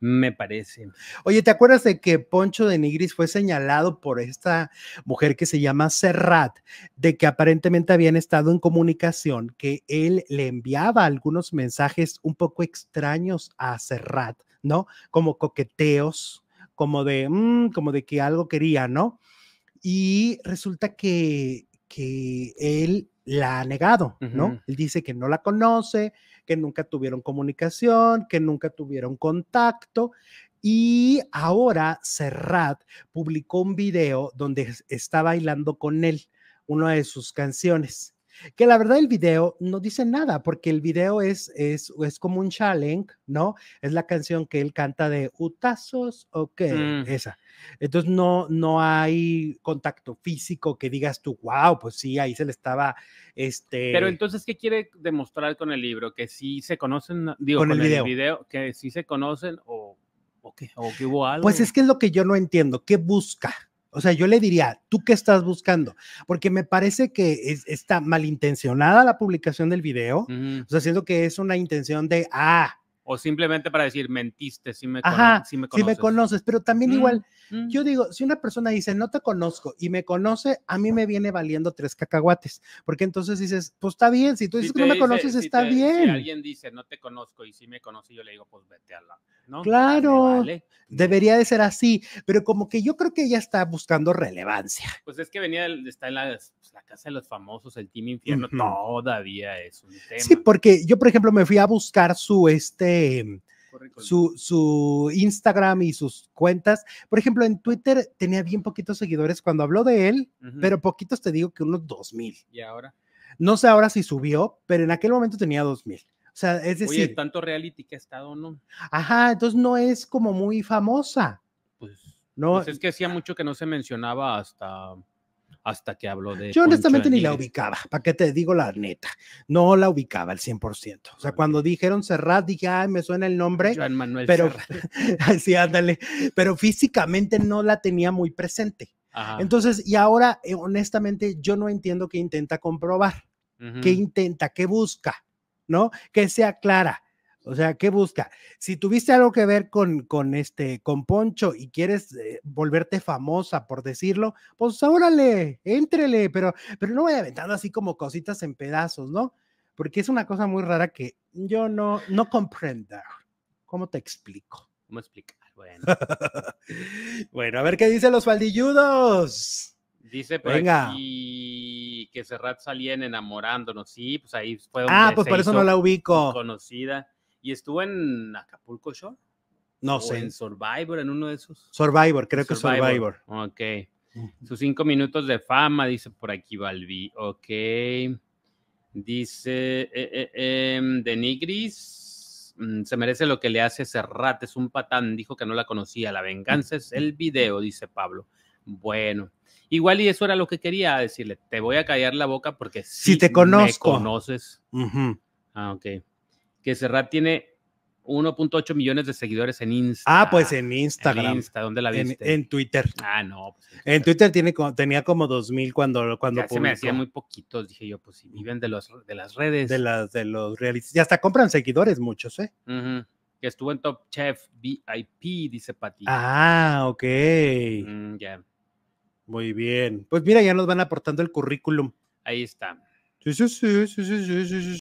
me parece. Oye, ¿te acuerdas de que Poncho de Nigris fue señalado por esta mujer que se llama Serrat, de que aparentemente habían estado en comunicación, que él le enviaba algunos mensajes un poco extraños a Serrat, ¿no? Como coqueteos, como de, mm, como de que algo quería, ¿no? Y resulta que, que él la ha negado, ¿no? Él dice que no la conoce, que nunca tuvieron comunicación, que nunca tuvieron contacto. Y ahora Serrat publicó un video donde está bailando con él, una de sus canciones. Que la verdad el video no dice nada, porque el video es, es, es como un challenge, ¿no? Es la canción que él canta de Utazos o okay, mm. esa. Entonces no, no hay contacto físico que digas tú, wow, pues sí, ahí se le estaba, este... Pero entonces, ¿qué quiere demostrar con el libro? Que sí se conocen, digo, con, el, video. que sí se conocen o, o, qué, o que hubo pues algo. Pues es que es lo que yo no entiendo, ¿qué busca? O sea, yo le diría, ¿tú qué estás buscando? Porque me parece que está malintencionada la publicación del video. O sea, siento que es una intención de, ah, o simplemente para decir mentiste, si me, si me conoces. pero también mm, igual, mm. yo digo, si una persona dice no te conozco y me conoce, a mí me viene valiendo tres cacahuates, porque entonces dices, pues está bien, si tú dices que no me conoces, está bien. Si alguien dice no te conozco y si me conoce, yo le digo, pues vete a la. Ah, claro, debería de ser así, pero como que yo creo que ella está buscando relevancia. Pues es que venía, está en pues, la, casa de los famosos, el Team Infierno, todavía es un tema. Sí, porque yo, por ejemplo, me fui a buscar su este este, mm, su, Instagram y sus cuentas. Por ejemplo, en Twitter tenía bien poquitos seguidores cuando habló de él, pero poquitos te digo que unos 2000. ¿Y ahora? No sé ahora si subió, pero en aquel momento tenía 2000. O sea, es decir. Oye, tanto reality que ha estado, ¿no? Ajá, entonces no es como muy famosa. Pues. No. Pues es que hacía mucho que no se mencionaba hasta hasta que habló de... Yo honestamente ni la ubicaba, ¿para qué te digo la neta? No la ubicaba al 100%. O sea, cuando dijeron Serrat, dije, ay, me suena el nombre. pero, Así, ándale. Pero físicamente no la tenía muy presente. Entonces, y ahora, eh, honestamente, yo no entiendo qué intenta comprobar, que qué intenta, qué busca, ¿no? Que sea clara o sea, ¿qué busca? Si tuviste algo que ver con, con este, con Poncho y quieres eh, volverte famosa, por decirlo, pues órale, éntrele, pero, pero no vaya aventando así como cositas en pedazos, ¿no? Porque es una cosa muy rara que yo no, no comprendo. ¿Cómo te explico? ¿Cómo explicar? Bueno. a ver qué dicen los faldilludos. Dice por Venga. Aquí que Serrat salían enamorándonos. Sí, pues ahí fue Ah, pues por eso no la ubico. Conocida y estuvo en Acapulco Shore. No sé. En Survivor, en uno de esos. Survivor, creo que Survivor. Ok. Sus cinco minutos de fama, dice por aquí Balbi. Ok. Dice eh, eh, em, Denigris mm, se merece lo que le hace Serrat, es un patán, dijo que no la conocía, la venganza es el video, dice Pablo. Bueno, igual y eso era lo que quería decirle, te voy a callar la boca porque si te conozco. me conoces. Uh ok que Serrat tiene 1.8 millones de seguidores en Instagram. Ah, pues en Instagram. En Insta, ¿dónde la viste? En, Twitter. Ah, no. Pues en Twitter, tenía como 2000 cuando cuando ya se me hacía muy poquitos, dije yo, pues si viven de los de las redes. De las de los realistas. Y hasta compran seguidores muchos, ¿eh? Que estuvo en Top Chef VIP, dice Pati. Ah, ok. Mm, ya. Muy bien. Pues mira, ya nos van aportando el currículum. Ahí está. sí, sí, sí, sí, sí, sí. sí.